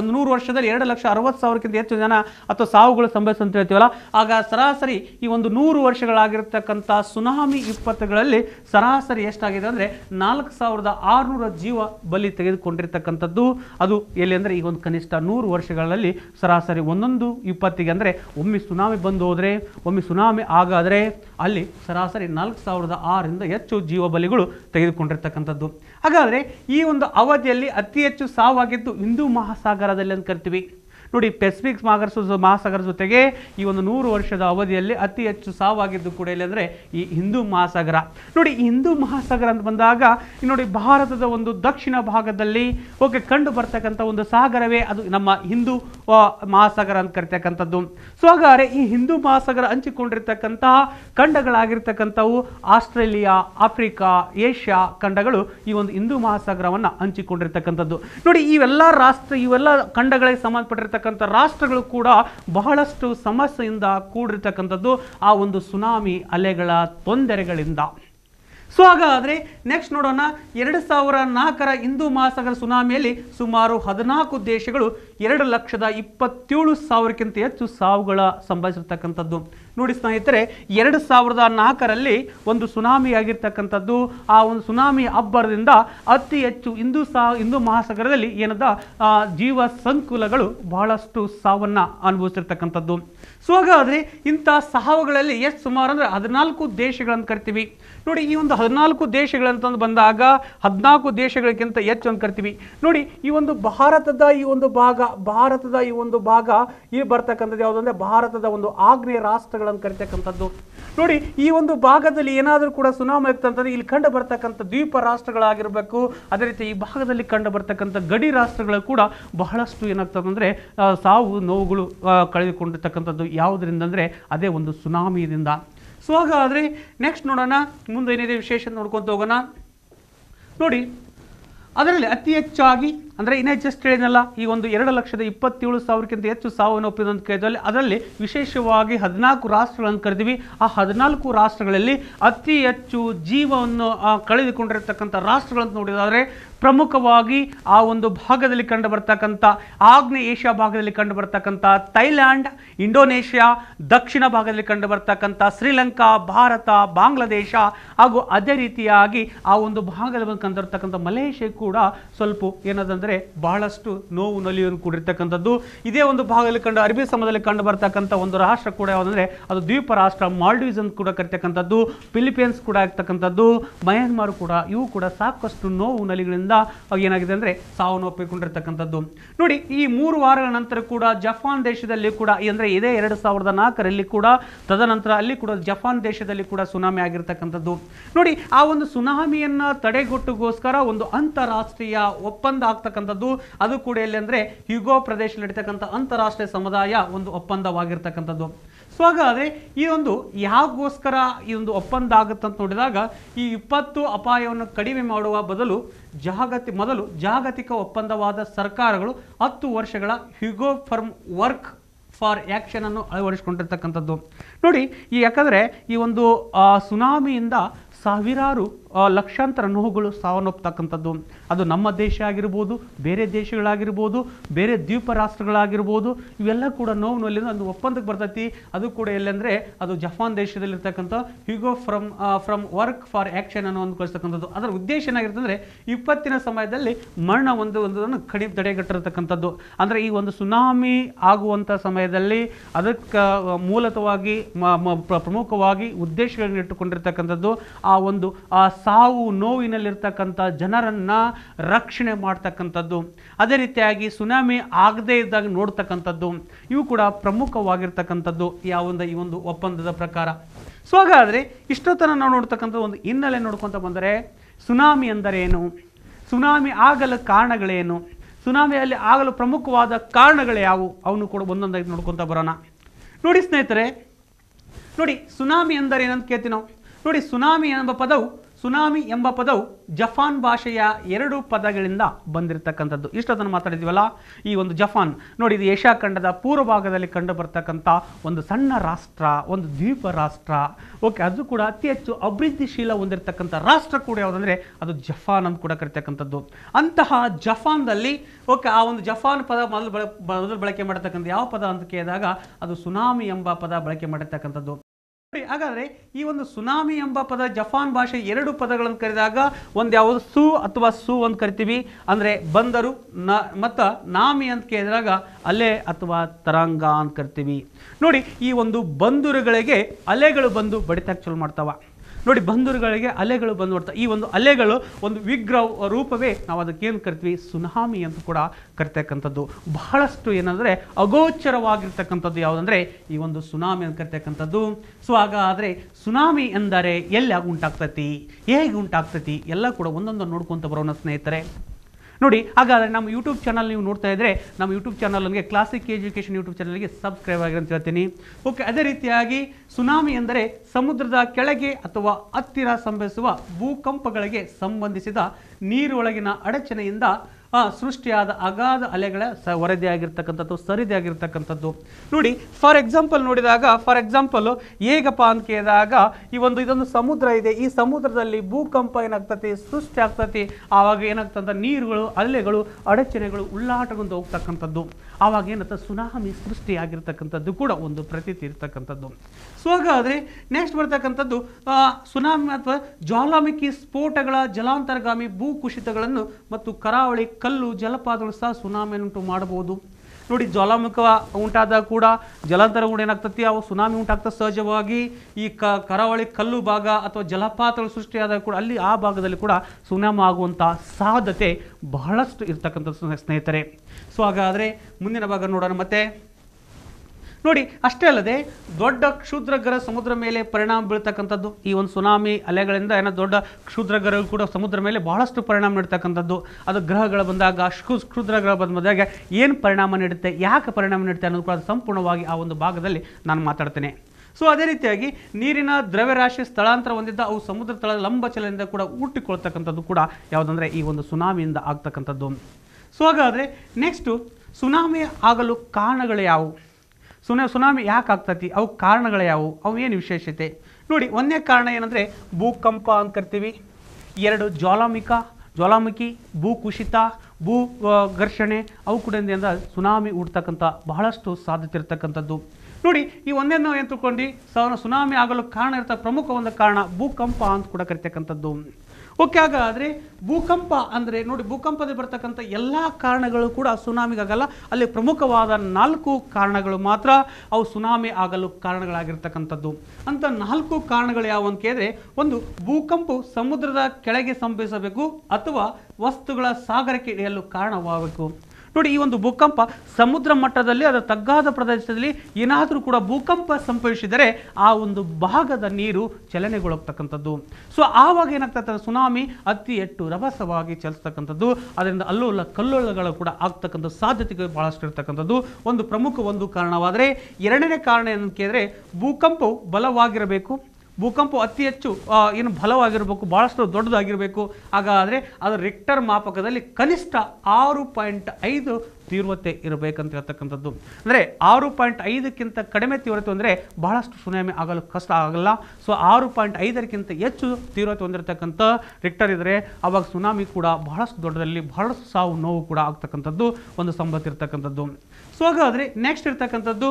ಒಂದು ನೂರು ವರ್ಷದಲ್ಲಿ ಎರಡು ಲಕ್ಷ ಅರವತ್ತು ಸಾವಿರಕ್ಕಿಂತ ಹೆಚ್ಚು ಜನ ಅಥವಾ ಸಾವುಗಳು ಸಂಭವಿಸಂತ ಹೇಳ್ತೀವಲ್ಲ ಆಗ ಸರ ಸರಾಸರಿ ಈ ಒಂದು ನೂರು ವರ್ಷಗಳಾಗಿರ್ತಕ್ಕಂಥ ಸುನಾಮಿ ಇಪ್ಪತ್ತುಗಳಲ್ಲಿ ಸರಾಸರಿ ಎಷ್ಟಾಗಿದೆ ಅಂದರೆ ನಾಲ್ಕು ಸಾವಿರದ ಆರುನೂರ ಜೀವ ಬಲಿ ತೆಗೆದುಕೊಂಡಿರ್ತಕ್ಕಂಥದ್ದು ಅದು ಎಲ್ಲಿ ಅಂದರೆ ಈ ಒಂದು ಕನಿಷ್ಠ ನೂರು ವರ್ಷಗಳಲ್ಲಿ ಸರಾಸರಿ ಒಂದೊಂದು ವಿಪತ್ತಿಗೆ ಅಂದರೆ ಒಮ್ಮೆ ಸುನಾಮಿ ಬಂದು ಹೋದರೆ ಒಮ್ಮೆ ಸುನಾಮಿ ಆಗಾದರೆ ಅಲ್ಲಿ ಸರಾಸರಿ ನಾಲ್ಕು ಸಾವಿರದ ಆರರಿಂದ ಹೆಚ್ಚು ಜೀವ ಬಲಿಗಳು ತೆಗೆದುಕೊಂಡಿರ್ತಕ್ಕಂಥದ್ದು ಹಾಗಾದರೆ ಈ ಒಂದು ಅವಧಿಯಲ್ಲಿ ಅತಿ ಹೆಚ್ಚು ಸಾವಾಗಿದ್ದು ಹಿಂದೂ ಮಹಾಸಾಗರದಲ್ಲಿ ಅಂತ ಕರಿತೀವಿ ನೋಡಿ ಪೆಸಿಫಿಕ್ ಮಹಾಸಾಗರ ಮಹಾಸಾಗರ ಜೊತೆಗೆ ಈ ಒಂದು ನೂರು ವರ್ಷದ ಅವಧಿಯಲ್ಲಿ ಅತಿ ಹೆಚ್ಚು ಸಾವಾಗಿದ್ದು ಕೂಡ ಅಂದರೆ ಈ ಹಿಂದೂ ಮಹಾಸಾಗರ ನೋಡಿ ಹಿಂದೂ ಮಹಾಸಾಗರ ಅಂತ ಬಂದಾಗ ನೋಡಿ ಭಾರತದ ಒಂದು ದಕ್ಷಿಣ ಭಾಗದಲ್ಲಿ ಓಕೆ ಕಂಡು ಬರ್ತಕ್ಕಂಥ ಒಂದು ಸಾಗರವೇ ಅದು ನಮ್ಮ ಹಿಂದೂ ಮಹಾಸಾಗರ ಅಂತ ಕರಿತಕ್ಕಂಥದ್ದು ಸೊ ಹಾಗಾದರೆ ಈ ಹಿಂದೂ ಮಹಾಸಾಗರ ಹಂಚಿಕೊಂಡಿರ್ತಕ್ಕಂತಹ ಖಂಡಗಳಾಗಿರ್ತಕ್ಕಂಥವು ಆಸ್ಟ್ರೇಲಿಯಾ ಆಫ್ರಿಕಾ ಏಷ್ಯಾ ಖಂಡಗಳು ಈ ಒಂದು ಹಿಂದೂ ಮಹಾಸಾಗರವನ್ನು ಹಂಚಿಕೊಂಡಿರ್ತಕ್ಕಂಥದ್ದು ನೋಡಿ ಇವೆಲ್ಲ ರಾಷ್ಟ್ರ ಇವೆಲ್ಲ ಖಂಡಗಳಿಗೆ ಸಂಬಂಧಪಟ್ಟಿರ್ತಕ್ಕಂಥ ಇರತಕ್ಕಂಥ ರಾಷ್ಟ್ರಗಳು ಕೂಡ ಬಹಳಷ್ಟು ಸಮಸ್ಯೆಯಿಂದ ಕೂಡಿರ್ತಕ್ಕಂಥದ್ದು ಆ ಒಂದು ಸುನಾಮಿ ಅಲೆಗಳ ತೊಂದರೆಗಳಿಂದ ಸೊ ಹಾಗಾದರೆ ನೆಕ್ಸ್ಟ್ ನೋಡೋಣ ಎರಡು ಸಾವಿರ ನಾಲ್ಕರ ಹಿಂದೂ ಮಹಾಸಾಗರ ಸುನಾಮಿಯಲ್ಲಿ ಸುಮಾರು ಹದಿನಾಲ್ಕು ದೇಶಗಳು ಎರಡು ಲಕ್ಷದ ಇಪ್ಪತ್ತೇಳು ಸಾವಿರಕ್ಕಿಂತ ಹೆಚ್ಚು ಸಾವುಗಳ ಸಂಭವಿಸಿರ್ತಕ್ಕಂಥದ್ದು ನೋಡಿ ಸ್ನೇಹಿತರೆ ಎರಡು ಸಾವಿರದ ನಾಲ್ಕರಲ್ಲಿ ಒಂದು ಸುನಾಮಿ ಆಗಿರ್ತಕ್ಕಂಥದ್ದು ಆ ಒಂದು ಸುನಾಮಿ ಅಬ್ಬರದಿಂದ ಅತಿ ಹೆಚ್ಚು ಹಿಂದೂ ಸಾ ಹಿಂದೂ ಮಹಾಸಾಗರದಲ್ಲಿ ಏನದ ಜೀವ ಸಂಕುಲಗಳು ಬಹಳಷ್ಟು ಸಾವನ್ನು ಅನುಭವಿಸಿರ್ತಕ್ಕಂಥದ್ದು ಸೊ ಹಾಗಾದರೆ ಇಂಥ ಸಾವುಗಳಲ್ಲಿ ಎಷ್ಟು ಸುಮಾರು ಅಂದರೆ ಹದಿನಾಲ್ಕು ದೇಶಗಳನ್ನು ಕರಿತೀವಿ ನೋಡಿ ಈ ಒಂದು ಹದಿನಾಲ್ಕು ದೇಶಗಳಂತಂದು ಬಂದಾಗ ಹದಿನಾಲ್ಕು ದೇಶಗಳಿಗಿಂತ ಹೆಚ್ಚು ಅಂತ ಕರಿತೀವಿ ನೋಡಿ ಈ ಒಂದು ಭಾರತದ ಈ ಒಂದು ಭಾಗ ಭಾರತದ ಈ ಒಂದು ಭಾಗ ಈ ಬರ್ತಕ್ಕಂಥದ್ದು ಯಾವುದಂದ್ರೆ ಭಾರತದ ಒಂದು ಆಗ್ನೇಯ ರಾಷ್ಟ್ರ ಕರಿತಕ್ಕಂಥದ್ದು ನೋಡಿ ಈ ಒಂದು ಭಾಗದಲ್ಲಿ ಏನಾದರೂ ಕೂಡ ಸುನಾಮಿ ಅಂತಂದರೆ ಇಲ್ಲಿ ಕಂಡು ಬರ್ತಕ್ಕಂಥ ದ್ವೀಪ ರಾಷ್ಟ್ರಗಳಾಗಿರಬೇಕು ಅದೇ ರೀತಿ ಈ ಭಾಗದಲ್ಲಿ ಕಂಡು ಬರ್ತಕ್ಕಂಥ ಗಡಿ ರಾಷ್ಟ್ರಗಳು ಕೂಡ ಬಹಳಷ್ಟು ಏನಾಗ್ತದಂದರೆ ಸಾವು ನೋವುಗಳು ಕಳೆದುಕೊಂಡಿರ್ತಕ್ಕಂಥದ್ದು ಯಾವುದರಿಂದ ಅಂದರೆ ಅದೇ ಒಂದು ಸುನಾಮಿಯಿಂದ ಸೊ ಹಾಗಾದರೆ ನೆಕ್ಸ್ಟ್ ನೋಡೋಣ ಮುಂದೆ ಏನಿದೆ ವಿಶೇಷ ನೋಡ್ಕೊತ ಹೋಗೋಣ ನೋಡಿ ಅದರಲ್ಲಿ ಅತಿ ಹೆಚ್ಚಾಗಿ ಅಂದರೆ ಇನ್ನೇ ಜಸ್ಟ್ ಹೇಳಿದ್ನಲ್ಲ ಈ ಒಂದು ಎರಡು ಲಕ್ಷದ ಇಪ್ಪತ್ತೇಳು ಸಾವಿರಕ್ಕಿಂತ ಹೆಚ್ಚು ಸಾವನ್ನು ಒಪ್ಪಿದ ಕೇಳಿದಲ್ಲಿ ಅದರಲ್ಲಿ ವಿಶೇಷವಾಗಿ ಹದಿನಾಲ್ಕು ರಾಷ್ಟ್ರಗಳನ್ನು ಕರೆದಿವಿ ಆ ಹದಿನಾಲ್ಕು ರಾಷ್ಟ್ರಗಳಲ್ಲಿ ಅತಿ ಹೆಚ್ಚು ಜೀವವನ್ನು ಕಳೆದುಕೊಂಡಿರತಕ್ಕಂಥ ರಾಷ್ಟ್ರಗಳನ್ನು ನೋಡಿದಾದರೆ ಪ್ರಮುಖವಾಗಿ ಆ ಒಂದು ಭಾಗದಲ್ಲಿ ಕಂಡು ಬರ್ತಕ್ಕಂಥ ಆಗ್ನೇಯ ಏಷ್ಯಾ ಭಾಗದಲ್ಲಿ ಕಂಡು ಬರ್ತಕ್ಕಂಥ ಥೈಲ್ಯಾಂಡ್ ಇಂಡೋನೇಷ್ಯಾ ದಕ್ಷಿಣ ಭಾಗದಲ್ಲಿ ಕಂಡು ಬರ್ತಕ್ಕಂಥ ಶ್ರೀಲಂಕಾ ಭಾರತ ಬಾಂಗ್ಲಾದೇಶ ಹಾಗೂ ಅದೇ ರೀತಿಯಾಗಿ ಆ ಒಂದು ಭಾಗದಲ್ಲಿ ಬಂದು ಕಂಡಿರ್ತಕ್ಕಂಥ ಮಲೇಷ್ಯಾ ಕೂಡ ಸ್ವಲ್ಪ ಏನದಂತ ಅಂತಂದರೆ ಬಹಳಷ್ಟು ನೋವು ನಲಿಯನ್ನು ಕೂಡಿರ್ತಕ್ಕಂಥದ್ದು ಇದೇ ಒಂದು ಭಾಗದಲ್ಲಿ ಕಂಡು ಅರಬಿ ಸಮುದ್ರದಲ್ಲಿ ಕಂಡು ಬರ್ತಕ್ಕಂಥ ಒಂದು ರಾಷ್ಟ್ರ ಕೂಡ ಯಾವುದಂದರೆ ಅದು ದ್ವೀಪ ರಾಷ್ಟ್ರ ಮಾಲ್ಡೀವ್ಸ್ ಅಂತ ಕೂಡ ಕರಿತಕ್ಕಂಥದ್ದು ಫಿಲಿಪೀನ್ಸ್ ಕೂಡ ಆಗ್ತಕ್ಕಂಥದ್ದು ಮಯನ್ಮಾರ್ ಕೂಡ ಇವು ಕೂಡ ಸಾಕಷ್ಟು ನೋವು ನಲಿಗಳಿಂದ ಏನಾಗಿದೆ ಅಂದರೆ ಸಾವು ನೋಪಿಕೊಂಡಿರ್ತಕ್ಕಂಥದ್ದು ನೋಡಿ ಈ ಮೂರು ವಾರಗಳ ನಂತರ ಕೂಡ ಜಪಾನ್ ದೇಶದಲ್ಲಿ ಕೂಡ ಅಂದರೆ ಇದೇ ಎರಡು ಸಾವಿರದ ನಾಲ್ಕರಲ್ಲಿ ಕೂಡ ತದನಂತರ ಅಲ್ಲಿ ಕೂಡ ಜಪಾನ್ ದೇಶದಲ್ಲಿ ಕೂಡ ಸುನಾಮಿ ಆಗಿರ್ತಕ್ಕಂಥದ್ದು ನೋಡಿ ಆ ಒಂದು ಸುನಾಮಿಯನ್ನು ತಡೆಗಟ್ಟುಗೋಸ್ಕರ ಒಂದು ಅಂತಾರಾಷ್ಟ್ರೀಯ ಒಪ್ಪಂದ ಆಗ್ತಕ್ಕಂಥ ಆಗಿರ್ತಕ್ಕಂಥದ್ದು ಅದು ಕೂಡ ಎಲ್ಲಿ ಅಂದರೆ ಹ್ಯುಗೋ ಪ್ರದೇಶದಲ್ಲಿ ನಡೀತಕ್ಕಂಥ ಅಂತಾರಾಷ್ಟ್ರೀಯ ಸಮುದಾಯ ಒಂದು ಒಪ್ಪಂದವಾಗಿರ್ತಕ್ಕಂಥದ್ದು ಸೊ ಹಾಗಾದರೆ ಈ ಒಂದು ಯಾವಗೋಸ್ಕರ ಈ ಒಂದು ಒಪ್ಪಂದ ಆಗುತ್ತೆ ಅಂತ ನೋಡಿದಾಗ ಈ ಇಪ್ಪತ್ತು ಅಪಾಯವನ್ನು ಕಡಿಮೆ ಮಾಡುವ ಬದಲು ಜಾಗತಿ ಮೊದಲು ಜಾಗತಿಕ ಒಪ್ಪಂದವಾದ ಸರ್ಕಾರಗಳು ಹತ್ತು ವರ್ಷಗಳ Hyogo framework for action ಅನ್ನು ಅಳವಡಿಸಿಕೊಂಡಿರ್ತಕ್ಕಂಥದ್ದು ನೋಡಿ ಈ ಯಾಕಂದರೆ ಈ ಒಂದು ಸುನಾಮಿಯಿಂದ ಸಾವಿರಾರು ಲಕ್ಷಾಂತರ ನೋವುಗಳು ಸಾವನ್ನೊಪ್ಪತಕ್ಕಂಥದ್ದು ಅದು ನಮ್ಮ ದೇಶ ಆಗಿರ್ಬೋದು ಬೇರೆ ದೇಶಗಳಾಗಿರ್ಬೋದು ಬೇರೆ ದ್ವೀಪ ರಾಷ್ಟ್ರಗಳಾಗಿರ್ಬೋದು ಇವೆಲ್ಲ ಕೂಡ ನೋವಿನಲ್ಲಿ ಒಂದು ಒಪ್ಪಂದಕ್ಕೆ ಬರ್ತೈತಿ ಅದು ಕೂಡ ಎಲ್ಲೆಂದರೆ ಅದು ಜಪಾನ್ ದೇಶದಲ್ಲಿರ್ತಕ್ಕಂಥ Hyogo frame framework for action ಒಂದು ಕಳಿಸ್ತಕ್ಕಂಥದ್ದು ಅದರ ಉದ್ದೇಶ ಏನಾಗಿರ್ತಂದರೆ ಇಪ್ಪತ್ತಿನ ಸಮಯದಲ್ಲಿ ಮರಣ ಒಂದು ಒಂದು ಕಡಿಮೆ ತಡೆಗಟ್ಟಿರ್ತಕ್ಕಂಥದ್ದು ಅಂದರೆ ಈ ಒಂದು ಸುನಾಮಿ ಆಗುವಂಥ ಸಮಯದಲ್ಲಿ ಅದಕ್ಕೆ ಮೂಲತವಾಗಿ ಪ್ರಮುಖವಾಗಿ ಇಟ್ಟುಕೊಂಡಿರ್ತಕ್ಕಂಥದ್ದು ಆ ಒಂದು ಆ ಸಾವು ನೋವಿನಲ್ಲಿರ್ತಕ್ಕಂಥ ಜನರನ್ನು ರಕ್ಷಣೆ ಮಾಡ್ತಕ್ಕಂಥದ್ದು ಅದೇ ರೀತಿಯಾಗಿ ಸುನಾಮಿ ಆಗದೇ ಇದ್ದಾಗ ನೋಡ್ತಕ್ಕಂಥದ್ದು ಇವು ಕೂಡ ಪ್ರಮುಖವಾಗಿರ್ತಕ್ಕಂಥದ್ದು ಒಂದು ಈ ಒಂದು ಒಪ್ಪಂದದ ಪ್ರಕಾರ ಸೊ ಹಾಗಾದರೆ ಇಷ್ಟೊತ್ತನ ನಾವು ನೋಡ್ತಕ್ಕಂಥ ಒಂದು ಹಿನ್ನೆಲೆ ನೋಡ್ಕೊತ ಬಂದರೆ ಸುನಾಮಿ ಅಂದರೇನು ಸುನಾಮಿ ಆಗಲು ಕಾರಣಗಳೇನು ಸುನಾಮಿಯಲ್ಲಿ ಆಗಲು ಪ್ರಮುಖವಾದ ಕಾರಣಗಳು ಯಾವುವು ಅವನು ಕೂಡ ಒಂದೊಂದಾಗಿ ನೋಡ್ಕೊತ ಬರೋಣ ನೋಡಿ ಸ್ನೇಹಿತರೆ ನೋಡಿ ಸುನಾಮಿ ಅಂದರೆ ಏನಂತ ಕೇಳ್ತೀವಿ ನಾವು ನೋಡಿ ಸುನಾಮಿ ಎಂಬ ಪದವು ಸುನಾಮಿ ಎಂಬ ಪದವು ಜಫಾನ್ ಭಾಷೆಯ ಎರಡು ಪದಗಳಿಂದ ಬಂದಿರತಕ್ಕಂಥದ್ದು ಅದನ್ನು ಮಾತಾಡಿದ್ವಲ್ಲ ಈ ಒಂದು ಜಫಾನ್ ನೋಡಿ ಇದು ಏಷ್ಯಾ ಖಂಡದ ಪೂರ್ವ ಭಾಗದಲ್ಲಿ ಕಂಡು ಬರ್ತಕ್ಕಂಥ ಒಂದು ಸಣ್ಣ ರಾಷ್ಟ್ರ ಒಂದು ದ್ವೀಪ ರಾಷ್ಟ್ರ ಓಕೆ ಅದು ಕೂಡ ಅತಿ ಹೆಚ್ಚು ಅಭಿವೃದ್ಧಿಶೀಲ ಹೊಂದಿರತಕ್ಕಂಥ ರಾಷ್ಟ್ರ ಕೂಡ ಯಾವುದಂದ್ರೆ ಅದು ಜಫಾನ್ ಅಂತ ಕೂಡ ಕರಿತಕ್ಕಂಥದ್ದು ಅಂತಹ ಜಫಾನ್ದಲ್ಲಿ ಓಕೆ ಆ ಒಂದು ಜಫಾನ್ ಪದ ಮೊದಲು ಮೊದಲು ಬಳಕೆ ಮಾಡತಕ್ಕಂಥ ಯಾವ ಪದ ಅಂತ ಕೇಳಿದಾಗ ಅದು ಸುನಾಮಿ ಎಂಬ ಪದ ಬಳಕೆ ಮಾಡಿರ್ತಕ್ಕಂಥದ್ದು ಹಾಗಾದರೆ ಈ ಒಂದು ಸುನಾಮಿ ಎಂಬ ಪದ ಜಪಾನ್ ಭಾಷೆ ಎರಡು ಪದಗಳನ್ನು ಕರೆದಾಗ ಒಂದು ಯಾವುದು ಸು ಅಥವಾ ಸು ಅಂತ ಕರಿತೀವಿ ಅಂದರೆ ಬಂದರು ನ ಮತ್ತು ನಾಮಿ ಅಂತ ಕೇಳಿದಾಗ ಅಲೆ ಅಥವಾ ತರಂಗ ಅಂತ ಕರಿತೀವಿ ನೋಡಿ ಈ ಒಂದು ಬಂದರುಗಳಿಗೆ ಅಲೆಗಳು ಬಂದು ಬಡಿತಕ್ಕೆ ಚಲು ಮಾಡ್ತಾವೆ ನೋಡಿ ಬಂದರುಗಳಿಗೆ ಅಲೆಗಳು ಬಂದು ನೋಡ್ತಾ ಈ ಒಂದು ಅಲೆಗಳು ಒಂದು ವಿಗ್ರ ರೂಪವೇ ನಾವು ಅದಕ್ಕೇನು ಕರಿತೀವಿ ಸುನಾಮಿ ಅಂತ ಕೂಡ ಕರಿತಕ್ಕಂಥದ್ದು ಬಹಳಷ್ಟು ಏನಂದರೆ ಅಗೋಚರವಾಗಿರ್ತಕ್ಕಂಥದ್ದು ಯಾವುದಂದರೆ ಈ ಒಂದು ಸುನಾಮಿ ಅಂತ ಕರಿತಕ್ಕಂಥದ್ದು ಸೊ ಹಾಗಾದರೆ ಸುನಾಮಿ ಎಂದರೆ ಎಲ್ಲಿ ಉಂಟಾಗ್ತತಿ ಹೇಗೆ ಉಂಟಾಗ್ತತಿ ಎಲ್ಲ ಕೂಡ ಒಂದೊಂದು ನೋಡ್ಕೊತ ಬರೋಣ ಸ್ನೇಹಿತರೆ ನೋಡಿ ಹಾಗಾದರೆ ನಮ್ಮ ಯೂಟ್ಯೂಬ್ ಚಾನಲ್ ನೀವು ನೋಡ್ತಾ ಇದ್ದರೆ ನಮ್ಮ YouTube channel Classic Education YouTube ಚಾನಲ್ಗೆ ಸಬ್ಸ್ಕ್ರೈಬ್ ಆಗಿ ಅಂತ ಹೇಳ್ತೀನಿ ಓಕೆ ಅದೇ ರೀತಿಯಾಗಿ ಸುನಾಮಿ ಎಂದರೆ ಸಮುದ್ರದ ಕೆಳಗೆ ಅಥವಾ ಹತ್ತಿರ ಸಂಭವಿಸುವ ಭೂಕಂಪಗಳಿಗೆ ಸಂಬಂಧಿಸಿದ ನೀರೊಳಗಿನ ಅಡಚಣೆಯಿಂದ ಆ ಸೃಷ್ಟಿಯಾದ ಅಗಾಧ ಅಲೆಗಳ ಸ ವರದಿಯಾಗಿರ್ತಕ್ಕಂಥದ್ದು ಸರಿದಿಯಾಗಿರ್ತಕ್ಕಂಥದ್ದು ನೋಡಿ ಫಾರ್ ಎಕ್ಸಾಂಪಲ್ ನೋಡಿದಾಗ ಫಾರ್ ಎಕ್ಸಾಂಪಲ್ ಹೇಗಪ್ಪ ಅಂತ ಕೇಳಿದಾಗ ಈ ಒಂದು ಇದೊಂದು ಸಮುದ್ರ ಇದೆ ಈ ಸಮುದ್ರದಲ್ಲಿ ಭೂಕಂಪ ಏನಾಗ್ತತಿ ಸೃಷ್ಟಿ ಆಗ್ತತಿ ಆವಾಗ ಏನಾಗ್ತಂತ ನೀರುಗಳು ಅಲೆಗಳು ಅಡಚಣೆಗಳು ಉಳ್ಳಾಟಗೊಂಡು ಹೋಗ್ತಕ್ಕಂಥದ್ದು ಆವಾಗ ಏನಂತ ಸುನಾಮಿ ಸೃಷ್ಟಿಯಾಗಿರ್ತಕ್ಕಂಥದ್ದು ಕೂಡ ಒಂದು ಪ್ರತೀತಿ ಇರ್ತಕ್ಕಂಥದ್ದು ಸೊ ಹಾಗಾದರೆ ನೆಕ್ಸ್ಟ್ ಬರ್ತಕ್ಕಂಥದ್ದು ಸುನಾಮಿ ಅಥವಾ ಜ್ವಾಲಾಮುಖಿ ಸ್ಫೋಟಗಳ ಜಲಾಂತರ್ಗಾಮಿ ಭೂಕುಸಿತಗಳನ್ನು ಮತ್ತು ಕರಾವಳಿ ಕಲ್ಲು ಜಲಪಾತಗಳು ಸಹ ಸುನಾಮಿಯನ್ನುಂಟು ಮಾಡಬಹುದು ನೋಡಿ ಜ್ವಾಲಾಮುಖ ಉಂಟಾದಾಗ ಕೂಡ ಜಲಾಂತರ ಕೂಡ ಏನಾಗ್ತತಿ ಅವು ಸುನಾಮಿ ಉಂಟಾಗ್ತದೆ ಸಹಜವಾಗಿ ಈ ಕರಾವಳಿ ಕಲ್ಲು ಭಾಗ ಅಥವಾ ಜಲಪಾತಗಳು ಸೃಷ್ಟಿಯಾದಾಗ ಕೂಡ ಅಲ್ಲಿ ಆ ಭಾಗದಲ್ಲಿ ಕೂಡ ಸುನಾಮಿ ಆಗುವಂಥ ಸಾಧ್ಯತೆ ಬಹಳಷ್ಟು ಇರ್ತಕ್ಕಂಥ ಸ್ನೇಹಿತರೆ ಸೊ ಹಾಗಾದರೆ ಮುಂದಿನ ಭಾಗ ನೋಡೋಣ ಮತ್ತೆ ನೋಡಿ ಅಷ್ಟೇ ಅಲ್ಲದೆ ದೊಡ್ಡ ಕ್ಷುದ್ರಗ್ರಹ ಸಮುದ್ರ ಮೇಲೆ ಪರಿಣಾಮ ಬೀಳ್ತಕ್ಕಂಥದ್ದು ಈ ಒಂದು ಸುನಾಮಿ ಅಲೆಗಳಿಂದ ಏನೋ ದೊಡ್ಡ ಕ್ಷುದ್ರಗ್ರಹ ಕೂಡ ಸಮುದ್ರ ಮೇಲೆ ಬಹಳಷ್ಟು ಪರಿಣಾಮ ನೀಡ್ತಕ್ಕಂಥದ್ದು ಅದು ಗ್ರಹಗಳು ಬಂದಾಗ ಅಷ್ಟು ಕ್ಷುದ್ರಗ್ರಹ ಬಂದ ಬಂದಾಗ ಏನು ಪರಿಣಾಮ ನೀಡುತ್ತೆ ಯಾಕೆ ಪರಿಣಾಮ ನೀಡುತ್ತೆ ಅನ್ನೋದು ಕೂಡ ಸಂಪೂರ್ಣವಾಗಿ ಆ ಒಂದು ಭಾಗದಲ್ಲಿ ನಾನು ಮಾತಾಡ್ತೇನೆ ಸೊ ಅದೇ ರೀತಿಯಾಗಿ ನೀರಿನ ದ್ರವ್ಯರಾಶಿ ಸ್ಥಳಾಂತರ ಹೊಂದಿದ್ದ ಅವು ಸಮುದ್ರ ತಳ ಲಂಬ ಚಲನೆಯಿಂದ ಕೂಡ ಹುಟ್ಟಿಕೊಳ್ತಕ್ಕಂಥದ್ದು ಕೂಡ ಯಾವುದಂದರೆ ಈ ಒಂದು ಸುನಾಮಿಯಿಂದ ಆಗ್ತಕ್ಕಂಥದ್ದು ಸೊ ಹಾಗಾದರೆ ನೆಕ್ಸ್ಟು ಸುನಾಮಿ ಆಗಲು ಕಾರಣಗಳು ಯಾವುವು ಸುನಾ ಸುನಾಮಿ ಯಾಕೆ ಆಗ್ತತಿ ಅವು ಕಾರಣಗಳು ಯಾವುವು ಅವು ಏನು ವಿಶೇಷತೆ ನೋಡಿ ಒಂದನೇ ಕಾರಣ ಏನಂದರೆ ಭೂಕಂಪ ಅಂತ ಕರಿತೀವಿ ಎರಡು ಜ್ವಾಲಾಮಿಕ ಜ್ವಾಲಾಮುಖಿ ಭೂ ಭೂ ಘರ್ಷಣೆ ಅವು ಕೂಡ ಸುನಾಮಿ ಹುಡ್ತಕ್ಕಂಥ ಬಹಳಷ್ಟು ಸಾಧ್ಯತೆ ಇರತಕ್ಕಂಥದ್ದು ನೋಡಿ ಈ ಒಂದೇ ನಾವು ಏನು ತಿಳ್ಕೊಂಡು ಸುನಾಮಿ ಆಗಲು ಕಾರಣ ಇರ್ತಕ್ಕ ಪ್ರಮುಖ ಒಂದು ಕಾರಣ ಭೂಕಂಪ ಅಂತ ಕೂಡ ಕರಿತಕ್ಕಂಥದ್ದು ಓಕೆ ಹಾಗಾದರೆ ಭೂಕಂಪ ಅಂದರೆ ನೋಡಿ ಭೂಕಂಪದಲ್ಲಿ ಬರ್ತಕ್ಕಂಥ ಎಲ್ಲ ಕಾರಣಗಳು ಕೂಡ ಸುನಾಮಿಗಾಗಲ್ಲ ಅಲ್ಲಿ ಪ್ರಮುಖವಾದ ನಾಲ್ಕು ಕಾರಣಗಳು ಮಾತ್ರ ಅವು ಸುನಾಮಿ ಆಗಲು ಕಾರಣಗಳಾಗಿರ್ತಕ್ಕಂಥದ್ದು ಅಂತ ನಾಲ್ಕು ಕಾರಣಗಳು ಯಾವ ಅಂತ ಕೇಳಿದ್ರೆ ಒಂದು ಭೂಕಂಪ ಸಮುದ್ರದ ಕೆಳಗೆ ಸಂಭವಿಸಬೇಕು ಅಥವಾ ವಸ್ತುಗಳ ಸಾಗರಕ್ಕೆ ಇಳಿಯಲು ಕಾರಣವಾಗಬೇಕು ನೋಡಿ ಈ ಒಂದು ಭೂಕಂಪ ಸಮುದ್ರ ಮಟ್ಟದಲ್ಲಿ ಅದರ ತಗ್ಗಾದ ಪ್ರದೇಶದಲ್ಲಿ ಏನಾದರೂ ಕೂಡ ಭೂಕಂಪ ಸಂಭವಿಸಿದರೆ ಆ ಒಂದು ಭಾಗದ ನೀರು ಚಲನೆಗೊಳ್ಳತಕ್ಕಂಥದ್ದು ಸೊ ಆವಾಗ ಏನಾಗ್ತಾ ಸುನಾಮಿ ಅತಿ ಹೆಚ್ಚು ರಭಸವಾಗಿ ಚಲಿಸ್ತಕ್ಕಂಥದ್ದು ಅದರಿಂದ ಅಲ್ಲೂ ಕಲ್ಲುಳ್ಳಗಳು ಕೂಡ ಆಗ್ತಕ್ಕಂಥ ಸಾಧ್ಯತೆಗಳು ಬಹಳಷ್ಟು ಇರತಕ್ಕಂಥದ್ದು ಒಂದು ಪ್ರಮುಖ ಒಂದು ಕಾರಣವಾದರೆ ಎರಡನೇ ಕಾರಣ ಏನಂತ ಕೇಳಿದರೆ ಭೂಕಂಪವು ಬಲವಾಗಿರಬೇಕು ಭೂಕಂಪ ಅತಿ ಹೆಚ್ಚು ಏನು ಬಲವಾಗಿರಬೇಕು ಭಾಳಷ್ಟು ದೊಡ್ಡದಾಗಿರಬೇಕು ಹಾಗಾದರೆ ಅದರ ರಿಕ್ಟರ್ ಮಾಪಕದಲ್ಲಿ ಕನಿಷ್ಠ ಆರು ಪಾಯಿಂಟ್ ಐದು ತೀವ್ರತೆ ಇರಬೇಕಂತ ಹೇಳ್ತಕ್ಕಂಥದ್ದು ಅಂದರೆ ಆರು ಪಾಯಿಂಟ್ ಐದಕ್ಕಿಂತ ಕಡಿಮೆ ತೀವ್ರತೆ ಅಂದರೆ ಬಹಳಷ್ಟು ಸುನಾಮಿ ಆಗಲು ಕಷ್ಟ ಆಗಲ್ಲ ಸೊ ಆರು ಪಾಯಿಂಟ್ ಐದಕ್ಕಿಂತ ಹೆಚ್ಚು ತೀವ್ರತೆ ಹೊಂದಿರತಕ್ಕಂಥ ರಿಕ್ಟರ್ ಇದ್ದರೆ ಆವಾಗ ಸುನಾಮಿ ಕೂಡ ಬಹಳಷ್ಟು ದೊಡ್ಡದಲ್ಲಿ ಬಹಳಷ್ಟು ಸಾವು ನೋವು ಕೂಡ ಆಗ್ತಕ್ಕಂಥದ್ದು ಒಂದು ಸಂಬಂಧ ಸೊ ಹಾಗಾದರೆ ನೆಕ್ಸ್ಟ್ ಇರ್ತಕ್ಕಂಥದ್ದು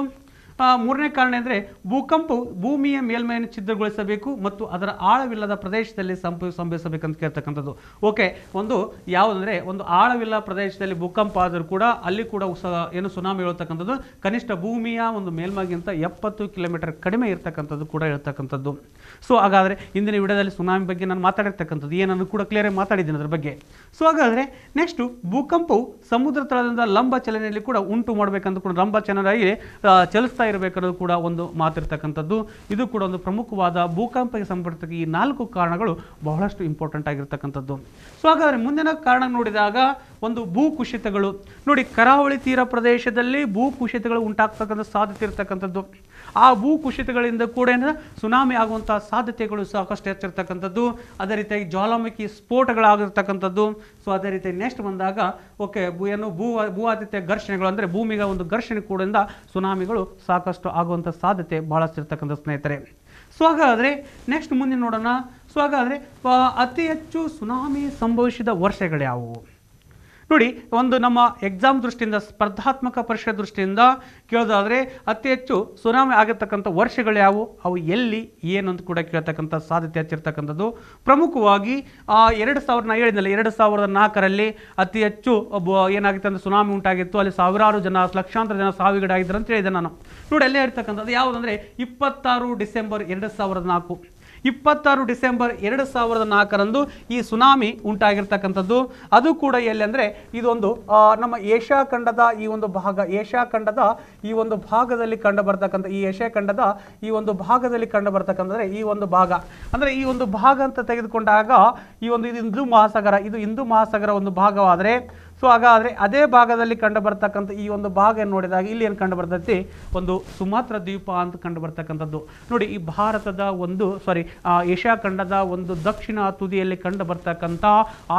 ಮೂರನೇ ಕಾರಣ ಅಂದರೆ ಭೂಕಂಪ ಭೂಮಿಯ ಮೇಲ್ಮೈಯನ್ನು ಛಿದ್ರಗೊಳಿಸಬೇಕು ಮತ್ತು ಅದರ ಆಳವಿಲ್ಲದ ಪ್ರದೇಶದಲ್ಲಿ ಸಂಪ ಸಂಭವಿಸಬೇಕಂತ ಕೇಳ್ತಕ್ಕಂಥದ್ದು ಓಕೆ ಒಂದು ಯಾವುದಂದರೆ ಒಂದು ಆಳವಿಲ್ಲ ಪ್ರದೇಶದಲ್ಲಿ ಭೂಕಂಪ ಆದರೂ ಕೂಡ ಅಲ್ಲಿ ಕೂಡ ಏನು ಸುನಾಮಿ ಹೇಳ್ತಕ್ಕಂಥದ್ದು ಕನಿಷ್ಠ ಭೂಮಿಯ ಒಂದು ಮೇಲ್ಮೈಗಿಂತ ಎಪ್ಪತ್ತು ಕಿಲೋಮೀಟರ್ ಕಡಿಮೆ ಇರತಕ್ಕಂಥದ್ದು ಕೂಡ ಹೇಳ್ತಕ್ಕಂಥದ್ದು ಸೊ ಹಾಗಾದರೆ ಇಂದಿನ ವಿಡಿಯೋದಲ್ಲಿ ಸುನಾಮಿ ಬಗ್ಗೆ ನಾನು ಮಾತಾಡಿರ್ತಕ್ಕಂಥದ್ದು ಏನನ್ನು ಕೂಡ ಕ್ಲಿಯರಾಗಿ ಮಾತಾಡಿದ್ದೀನಿ ಅದರ ಬಗ್ಗೆ ಸೊ ಹಾಗಾದರೆ ನೆಕ್ಸ್ಟು ಭೂಕಂಪವು ಸಮುದ್ರ ತಳದಿಂದ ಲಂಬ ಚಲನೆಯಲ್ಲಿ ಕೂಡ ಉಂಟು ಮಾಡಬೇಕಂತ ಕೂಡ ಲಂಬ ಚಲನೆಯಾಗಿ ಚಲಿಸ್ತಾ ಇರಬೇಕನ್ನೋದು ಕೂಡ ಒಂದು ಮಾತಿರ್ತಕ್ಕಂಥದ್ದು ಇದು ಕೂಡ ಒಂದು ಪ್ರಮುಖವಾದ ಭೂಕಂಪಕ್ಕೆ ಸಂಬಂಧಿಸಿದ ಈ ನಾಲ್ಕು ಕಾರಣಗಳು ಬಹಳಷ್ಟು ಇಂಪಾರ್ಟೆಂಟ್ ಆಗಿರ್ತಕ್ಕಂಥದ್ದು ಸೊ ಹಾಗಾದರೆ ಮುಂದಿನ ಕಾರಣ ನೋಡಿದಾಗ ಒಂದು ಭೂಕುಸಿತಗಳು ನೋಡಿ ಕರಾವಳಿ ತೀರ ಪ್ರದೇಶದಲ್ಲಿ ಭೂಕುಸಿತಗಳು ಉಂಟಾಗ್ತಕ್ಕಂಥ ಸಾಧ್ಯತೆ ಇರತಕ್ಕಂಥದ್ದು ಆ ಭೂಕುಸಿತಗಳಿಂದ ಕೂಡ ಸುನಾಮಿ ಆಗುವಂಥ ಸಾಧ್ಯತೆಗಳು ಸಾಕಷ್ಟು ಹೆಚ್ಚಿರ್ತಕ್ಕಂಥದ್ದು ಅದೇ ರೀತಿಯಾಗಿ ಜ್ವಾಲಾಮುಖಿ ಸ್ಫೋಟಗಳಾಗಿರ್ತಕ್ಕಂಥದ್ದು ಸೊ ಅದೇ ರೀತಿ ನೆಕ್ಸ್ಟ್ ಬಂದಾಗ ಓಕೆ ಏನು ಭೂ ಭೂ ಆದ್ಯತೆ ಘರ್ಷಣೆಗಳು ಅಂದರೆ ಭೂಮಿಗೆ ಒಂದು ಘರ್ಷಣೆ ಕೂಡ ಸುನಾಮಿಗಳು ಸಾಕಷ್ಟು ಆಗುವಂಥ ಸಾಧ್ಯತೆ ಇರ್ತಕ್ಕಂಥ ಸ್ನೇಹಿತರೆ ಸೊ ಹಾಗಾದರೆ ನೆಕ್ಸ್ಟ್ ಮುಂದೆ ನೋಡೋಣ ಸೊ ಹಾಗಾದರೆ ಅತಿ ಹೆಚ್ಚು ಸುನಾಮಿ ಸಂಭವಿಸಿದ ವರ್ಷಗಳು ಯಾವುವು ನೋಡಿ ಒಂದು ನಮ್ಮ ಎಕ್ಸಾಮ್ ದೃಷ್ಟಿಯಿಂದ ಸ್ಪರ್ಧಾತ್ಮಕ ಪರೀಕ್ಷೆ ದೃಷ್ಟಿಯಿಂದ ಕೇಳೋದಾದರೆ ಅತಿ ಹೆಚ್ಚು ಸುನಾಮಿ ಆಗಿರ್ತಕ್ಕಂಥ ವರ್ಷಗಳು ಯಾವುವು ಅವು ಎಲ್ಲಿ ಏನು ಅಂತ ಕೂಡ ಕೇಳ್ತಕ್ಕಂಥ ಸಾಧ್ಯತೆ ಹೆಚ್ಚಿರ್ತಕ್ಕಂಥದ್ದು ಪ್ರಮುಖವಾಗಿ ಎರಡು ಸಾವಿರದ ಏಳಿನಲ್ಲಿ ಎರಡು ಸಾವಿರದ ನಾಲ್ಕರಲ್ಲಿ ಅತಿ ಹೆಚ್ಚು ಏನಾಗಿತ್ತು ಅಂದರೆ ಸುನಾಮಿ ಉಂಟಾಗಿತ್ತು ಅಲ್ಲಿ ಸಾವಿರಾರು ಜನ ಲಕ್ಷಾಂತರ ಜನ ಸಾವಿಗೀಡಾಗಿದ್ದರು ಅಂತ ಹೇಳಿದೆ ನಾನು ನೋಡಿ ಅಲ್ಲೇ ಇರ್ತಕ್ಕಂಥದ್ದು ಯಾವುದಂದರೆ ಇಪ್ಪತ್ತಾರು ಡಿಸೆಂಬರ್ ಎರಡು ಸಾವಿರದ ನಾಲ್ಕು ಇಪ್ಪತ್ತಾರು ಡಿಸೆಂಬರ್ ಎರಡು ಸಾವಿರದ ನಾಲ್ಕರಂದು ಈ ಸುನಾಮಿ ಉಂಟಾಗಿರ್ತಕ್ಕಂಥದ್ದು ಅದು ಕೂಡ ಎಲ್ಲಿ ಅಂದರೆ ಇದೊಂದು ನಮ್ಮ ಏಷ್ಯಾ ಖಂಡದ ಈ ಒಂದು ಭಾಗ ಏಷ್ಯಾ ಖಂಡದ ಈ ಒಂದು ಭಾಗದಲ್ಲಿ ಕಂಡು ಬರ್ತಕ್ಕಂಥ ಈ ಏಷ್ಯಾ ಖಂಡದ ಈ ಒಂದು ಭಾಗದಲ್ಲಿ ಕಂಡು ಬರ್ತಕ್ಕಂಥದ್ರೆ ಈ ಒಂದು ಭಾಗ ಅಂದರೆ ಈ ಒಂದು ಭಾಗ ಅಂತ ತೆಗೆದುಕೊಂಡಾಗ ಈ ಒಂದು ಇದು ಹಿಂದೂ ಮಹಾಸಾಗರ ಇದು ಹಿಂದೂ ಮಹಾಸಾಗರ ಒಂದು ಭಾಗವಾದರೆ ಸೊ ಹಾಗಾದರೆ ಅದೇ ಭಾಗದಲ್ಲಿ ಕಂಡು ಬರ್ತಕ್ಕಂಥ ಈ ಒಂದು ಭಾಗ ನೋಡಿದಾಗ ಇಲ್ಲಿ ಏನು ಕಂಡು ಬರ್ತೈತಿ ಒಂದು ಸುಮಾತ್ರ ದ್ವೀಪ ಅಂತ ಕಂಡು ಬರ್ತಕ್ಕಂಥದ್ದು ನೋಡಿ ಈ ಭಾರತದ ಒಂದು ಸಾರಿ ಏಷ್ಯಾ ಖಂಡದ ಒಂದು ದಕ್ಷಿಣ ತುದಿಯಲ್ಲಿ ಕಂಡು ಬರ್ತಕ್ಕಂಥ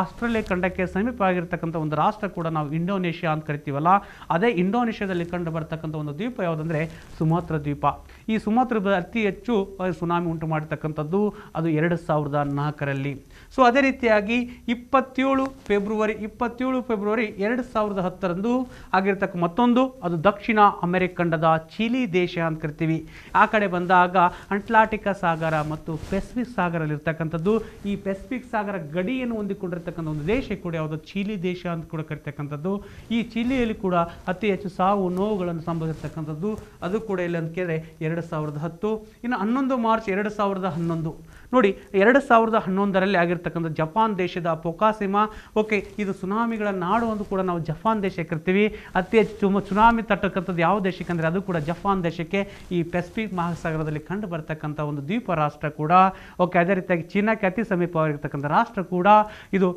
ಆಸ್ಟ್ರೇಲಿಯಾ ಖಂಡಕ್ಕೆ ಸಮೀಪ ಆಗಿರ್ತಕ್ಕಂಥ ಒಂದು ರಾಷ್ಟ್ರ ಕೂಡ ನಾವು ಇಂಡೋನೇಷ್ಯಾ ಅಂತ ಕರಿತೀವಲ್ಲ ಅದೇ ಇಂಡೋನೇಷ್ಯಾದಲ್ಲಿ ಕಂಡು ಬರ್ತಕ್ಕಂಥ ಒಂದು ದ್ವೀಪ ಯಾವುದಂದರೆ ಸುಮಾತ್ರ ದ್ವೀಪ ಈ ಸುಮಾತ್ರ ಅತಿ ಹೆಚ್ಚು ಸುನಾಮಿ ಉಂಟು ಮಾಡಿರ್ತಕ್ಕಂಥದ್ದು ಅದು ಎರಡು ಸಾವಿರದ ನಾಲ್ಕರಲ್ಲಿ ಸೊ ಅದೇ ರೀತಿಯಾಗಿ ಇಪ್ಪತ್ತೇಳು ಫೆಬ್ರವರಿ ಇಪ್ಪತ್ತೇಳು ಫೆಬ್ರವರಿ ಎರಡು ಸಾವಿರದ ಹತ್ತರಂದು ಆಗಿರ್ತಕ್ಕ ಮತ್ತೊಂದು ಅದು ದಕ್ಷಿಣ ಅಮೆರಿಕ ಖಂಡದ ಚಿಲಿ ದೇಶ ಅಂತ ಕರಿತೀವಿ ಆ ಕಡೆ ಬಂದಾಗ ಅಂಟ್ಲಾಂಟಿಕ ಸಾಗರ ಮತ್ತು ಪೆಸಿಫಿಕ್ ಸಾಗರಲ್ಲಿರ್ತಕ್ಕಂಥದ್ದು ಈ ಪೆಸಿಫಿಕ್ ಸಾಗರ ಗಡಿಯನ್ನು ಹೊಂದಿಕೊಂಡಿರ್ತಕ್ಕಂಥ ಒಂದು ದೇಶ ಕೂಡ ಯಾವುದು ಚಿಲಿ ದೇಶ ಅಂತ ಕೂಡ ಕರಿತಕ್ಕಂಥದ್ದು ಈ ಚಿಲಿಯಲ್ಲಿ ಕೂಡ ಅತಿ ಹೆಚ್ಚು ಸಾವು ನೋವುಗಳನ್ನು ಸಂಭವಿಸಿರ್ತಕ್ಕಂಥದ್ದು ಅದು ಕೂಡ ಇಲ್ಲಿ ಅಂತ ಕೇಳಿದ್ರೆ ಎರಡು ಸಾವಿರದ ಹತ್ತು ಇನ್ನು ಹನ್ನೊಂದು ಮಾರ್ಚ್ ಎರಡು ಸಾವಿರದ ಹನ್ನೊಂದು ನೋಡಿ ಎರಡು ಸಾವಿರದ ಹನ್ನೊಂದರಲ್ಲಿ ಆಗಿರ್ತಕ್ಕಂಥ ಜಪಾನ್ ದೇಶದ ಪೊಕಾಸಿಮಾ ಓಕೆ ಇದು ಸುನಾಮಿಗಳ ನಾಡು ಅಂದು ಕೂಡ ನಾವು ಜಪಾನ್ ದೇಶಕ್ಕೆ ಇರ್ತೀವಿ ಅತಿ ಹೆಚ್ಚು ಸುನಾಮಿ ತಟ್ಟಕ್ಕಂಥದ್ದು ಯಾವ ದೇಶಕ್ಕೆ ಅಂದರೆ ಅದು ಕೂಡ ಜಪಾನ್ ದೇಶಕ್ಕೆ ಈ ಪೆಸಿಫಿಕ್ ಮಹಾಸಾಗರದಲ್ಲಿ ಕಂಡು ಬರ್ತಕ್ಕಂಥ ಒಂದು ದ್ವೀಪ ರಾಷ್ಟ್ರ ಕೂಡ ಓಕೆ ಅದೇ ರೀತಿಯಾಗಿ ಚೀನಾಕ್ಕೆ ಅತಿ ಸಮೀಪವಾಗಿರ್ತಕ್ಕಂಥ ರಾಷ್ಟ್ರ ಕೂಡ ಇದು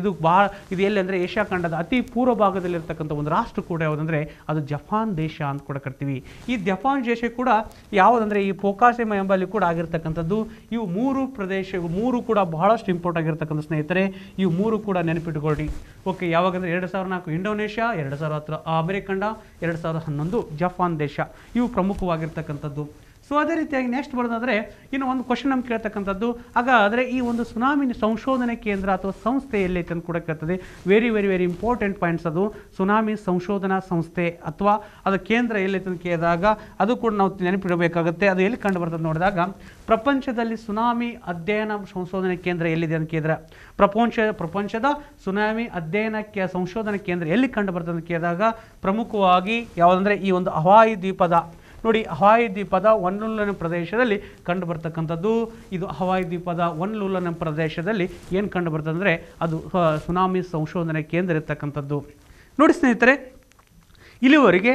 ಇದು ಭಾಳ ಇದು ಎಲ್ಲಿ ಅಂದರೆ ಏಷ್ಯಾ ಖಂಡದ ಅತಿ ಪೂರ್ವ ಭಾಗದಲ್ಲಿರ್ತಕ್ಕಂಥ ಒಂದು ರಾಷ್ಟ್ರ ಕೂಡ ಯಾವುದಂದರೆ ಅದು ಜಪಾನ್ ದೇಶ ಅಂತ ಕೂಡ ಕರ್ತೀವಿ ಈ ಜಪಾನ್ ದೇಶ ಕೂಡ ಯಾವುದಂದರೆ ಈ ಪೋಕಾಸಿಮ ಎಂಬಲ್ಲಿ ಕೂಡ ಆಗಿರ್ತಕ್ಕಂಥದ್ದು ಇವು ಮೂರು ಮೂರು ಪ್ರದೇಶ ಮೂರು ಕೂಡ ಬಹಳಷ್ಟು ಇಂಪಾರ್ಟ್ ಆಗಿರ್ತಕ್ಕಂಥ ಸ್ನೇಹಿತರೆ ಇವು ಮೂರು ಕೂಡ ನೆನಪಿಟ್ಕೊಳ್ಳಿ ಓಕೆ ಯಾವಾಗಂದರೆ ಎರಡು ಸಾವಿರದ ನಾಲ್ಕು ಇಂಡೋನೇಷ್ಯಾ ಎರಡು ಸಾವಿರದ ಹತ್ತು ಅಮೆರಿಕಂಡ ಎರಡು ಸಾವಿರದ ಹನ್ನೊಂದು ಜಪಾನ್ ದೇಶ ಇವು ಪ್ರಮುಖವಾಗಿರ್ತಕ್ಕಂಥದ್ದು ಸೊ ಅದೇ ರೀತಿಯಾಗಿ ನೆಕ್ಸ್ಟ್ ಬರೋದಾದರೆ ಇನ್ನು ಒಂದು ಕ್ವಶನ್ ನಮ್ಗೆ ಕೇಳ್ತಕ್ಕಂಥದ್ದು ಆದರೆ ಈ ಒಂದು ಸುನಾಮಿ ಸಂಶೋಧನೆ ಕೇಂದ್ರ ಅಥವಾ ಸಂಸ್ಥೆ ಎಲ್ಲೈತೆ ಅಂತ ಕೂಡ ಕೇಳ್ತದೆ very very very important points ಅದು ಸುನಾಮಿ ಸಂಶೋಧನಾ ಸಂಸ್ಥೆ ಅಥವಾ ಅದು ಕೇಂದ್ರ ಎಲ್ಲೈತೆ ಅಂತ ಕೇಳಿದಾಗ ಅದು ಕೂಡ ನಾವು ನೆನಪಿಡಬೇಕಾಗುತ್ತೆ ಅದು ಎಲ್ಲಿ ಕಂಡು ಬರ್ತದೆ ನೋಡಿದಾಗ ಪ್ರಪಂಚದಲ್ಲಿ ಸುನಾಮಿ ಅಧ್ಯಯನ ಸಂಶೋಧನೆ ಕೇಂದ್ರ ಎಲ್ಲಿದೆ ಅಂತ ಕೇಳಿದ್ರೆ ಪ್ರಪಂಚ ಪ್ರಪಂಚದ ಸುನಾಮಿ ಅಧ್ಯಯನಕ್ಕೆ ಸಂಶೋಧನಾ ಕೇಂದ್ರ ಎಲ್ಲಿ ಕಂಡು ಬರ್ತದೆ ಅಂತ ಕೇಳಿದಾಗ ಪ್ರಮುಖವಾಗಿ ಯಾವುದಂದರೆ ಈ ಒಂದು ಹವಾಯಿ ದ್ವೀಪದ ನೋಡಿ ಹವಾಯಿ ದ್ವೀಪದ ಒನ್ಲುಲ್ಲನ ಪ್ರದೇಶದಲ್ಲಿ ಕಂಡು ಬರ್ತಕ್ಕಂಥದ್ದು ಇದು ಹವಾಯಿ ದ್ವೀಪದ ಒನ್ಲುಲ್ಲನ ಪ್ರದೇಶದಲ್ಲಿ ಏನು ಕಂಡು ಬರ್ತದೆ ಅದು ಸುನಾಮಿ ಸಂಶೋಧನೆ ಕೇಂದ್ರ ಇರ್ತಕ್ಕಂಥದ್ದು ನೋಡಿ ಸ್ನೇಹಿತರೆ ಇಲ್ಲಿವರೆಗೆ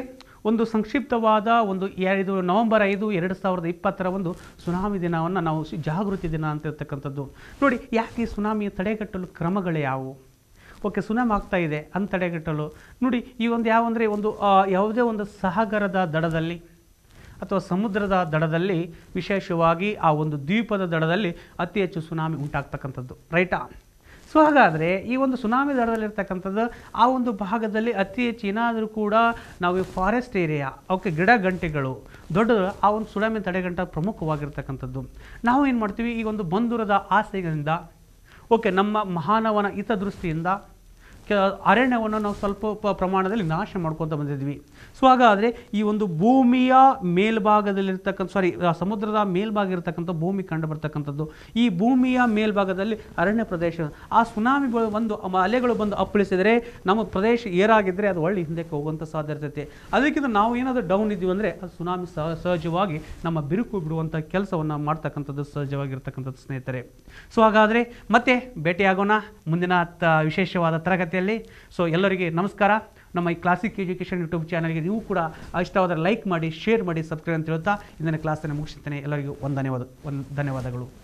ಒಂದು ಸಂಕ್ಷಿಪ್ತವಾದ ಒಂದು ಇದು ನವೆಂಬರ್ ಐದು ಎರಡು ಸಾವಿರದ ಇಪ್ಪತ್ತರ ಒಂದು ಸುನಾಮಿ ದಿನವನ್ನು ನಾವು ಜಾಗೃತಿ ದಿನ ಅಂತ ಇರ್ತಕ್ಕಂಥದ್ದು ನೋಡಿ ಯಾಕೆ ಸುನಾಮಿ ತಡೆಗಟ್ಟಲು ಕ್ರಮಗಳು ಯಾವುವು ಓಕೆ ಸುನಾಮಿ ಆಗ್ತಾ ಇದೆ ಅಂತ ತಡೆಗಟ್ಟಲು ನೋಡಿ ಈ ಒಂದು ಯಾವಂದರೆ ಒಂದು ಯಾವುದೇ ಒಂದು ಸಾಗರದ ದಡದಲ್ಲಿ ಅಥವಾ ಸಮುದ್ರದ ದಡದಲ್ಲಿ ವಿಶೇಷವಾಗಿ ಆ ಒಂದು ದ್ವೀಪದ ದಡದಲ್ಲಿ ಅತಿ ಹೆಚ್ಚು ಸುನಾಮಿ ಉಂಟಾಗ್ತಕ್ಕಂಥದ್ದು ರೈಟಾ ಸೊ ಹಾಗಾದರೆ ಈ ಒಂದು ಸುನಾಮಿ ದಡದಲ್ಲಿರ್ತಕ್ಕಂಥದ್ದು ಆ ಒಂದು ಭಾಗದಲ್ಲಿ ಅತಿ ಹೆಚ್ಚು ಏನಾದರೂ ಕೂಡ ನಾವು ಈ ಫಾರೆಸ್ಟ್ ಏರಿಯಾ ಓಕೆ ಗಿಡ ಗಂಟೆಗಳು ದೊಡ್ಡ ಆ ಒಂದು ಸುನಾಮಿ ತಡೆಗಂಟ ಪ್ರಮುಖವಾಗಿರ್ತಕ್ಕಂಥದ್ದು ನಾವು ಏನು ಮಾಡ್ತೀವಿ ಈ ಒಂದು ಬಂಧುರದ ಆಸೆಗಳಿಂದ ಓಕೆ ನಮ್ಮ ಮಹಾನವನ ಹಿತದೃಷ್ಟಿಯಿಂದ ಅರಣ್ಯವನ್ನು ನಾವು ಸ್ವಲ್ಪ ಪ್ರಮಾಣದಲ್ಲಿ ನಾಶ ಮಾಡ್ಕೊತಾ ಬಂದಿದ್ವಿ ಸೊ ಹಾಗಾದರೆ ಈ ಒಂದು ಭೂಮಿಯ ಮೇಲ್ಭಾಗದಲ್ಲಿರ್ತಕ್ಕಂಥ ಸಾರಿ ಸಮುದ್ರದ ಮೇಲ್ಭಾಗ ಇರತಕ್ಕಂಥ ಭೂಮಿ ಕಂಡು ಬರ್ತಕ್ಕಂಥದ್ದು ಈ ಭೂಮಿಯ ಮೇಲ್ಭಾಗದಲ್ಲಿ ಅರಣ್ಯ ಪ್ರದೇಶ ಆ ಸುನಾಮಿಗಳು ಬಂದು ಅಲೆಗಳು ಬಂದು ಅಪ್ಪಳಿಸಿದರೆ ನಮ್ಮ ಪ್ರದೇಶ ಏರಾಗಿದ್ದರೆ ಅದು ಒಳ್ಳೆ ಹಿಂದಕ್ಕೆ ಹೋಗುವಂಥ ಸಾಧ್ಯ ಇರ್ತೈತೆ ಅದಕ್ಕಿಂತ ನಾವು ಏನಾದರೂ ಡೌನ್ ಇದ್ದೀವಿ ಅಂದರೆ ಅದು ಸುನಾಮಿ ಸಹಜವಾಗಿ ನಮ್ಮ ಬಿರುಕು ಬಿಡುವಂಥ ಕೆಲಸವನ್ನು ಮಾಡ್ತಕ್ಕಂಥದ್ದು ಸಹಜವಾಗಿರ್ತಕ್ಕಂಥದ್ದು ಸ್ನೇಹಿತರೆ ಸೊ ಹಾಗಾದರೆ ಮತ್ತೆ ಭೇಟಿಯಾಗೋಣ ಮುಂದಿನ ವಿಶೇಷವಾದ ತರಗತಿ ಜೊತೆಯಲ್ಲಿ ಸೊ ಎಲ್ಲರಿಗೆ ನಮಸ್ಕಾರ ನಮ್ಮ ಈ ಕ್ಲಾಸಿಕ್ ಎಜುಕೇಷನ್ ಯೂಟ್ಯೂಬ್ ಚಾನಲ್ಗೆ ನೀವು ಕೂಡ ಇಷ್ಟವಾದರೆ ಲೈಕ್ ಮಾಡಿ ಶೇರ್ ಮಾಡಿ ಸಬ್ಸ್ಕ್ರೈಬ್ ಅಂತ ಹೇಳ್ತಾ ಇಂದಿನ ಕ್ಲಾಸನ್ನು ಮುಗಿಸ್ತಾನೆ ಎಲ್ಲರಿಗೂ ಒಂದು ಧನ್ಯವಾದ ಒಂದು ಧನ್ಯವಾದಗಳು